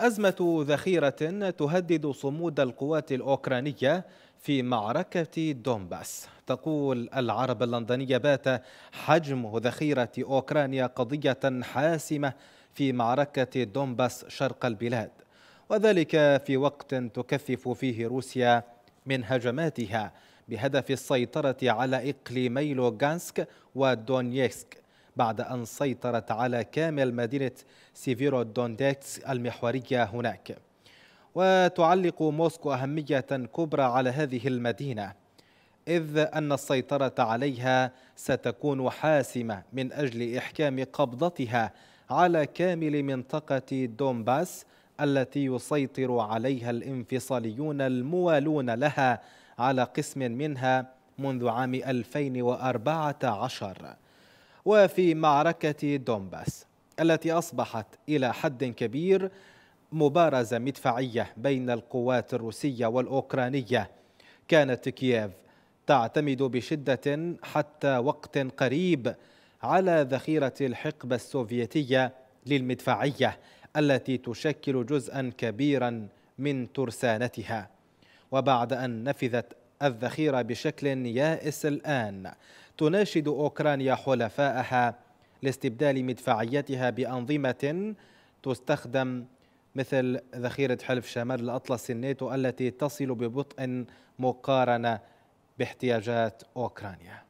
أزمة ذخيرة تهدد صمود القوات الأوكرانية في معركة دومباس تقول العرب اللندنية بات حجم ذخيرة أوكرانيا قضية حاسمة في معركة دومباس شرق البلاد وذلك في وقت تكثف فيه روسيا من هجماتها بهدف السيطرة على إقليمي لوغانسك ودونيسك بعد أن سيطرت على كامل مدينة سيفيرو دونديتس المحورية هناك وتعلق موسكو أهمية كبرى على هذه المدينة إذ أن السيطرة عليها ستكون حاسمة من أجل إحكام قبضتها على كامل منطقة دومباس التي يسيطر عليها الانفصاليون الموالون لها على قسم منها منذ عام 2014 وفي معركة دومباس التي أصبحت إلى حد كبير مبارزة مدفعية بين القوات الروسية والأوكرانية كانت كييف تعتمد بشدة حتى وقت قريب على ذخيرة الحقبة السوفيتية للمدفعية التي تشكل جزءا كبيرا من ترسانتها وبعد أن نفذت الذخيرة بشكل يائس الآن تناشد أوكرانيا حلفائها لاستبدال مدفعيتها بأنظمة تستخدم مثل ذخيرة حلف شمال الأطلس الناتو التي تصل ببطء مقارنة باحتياجات أوكرانيا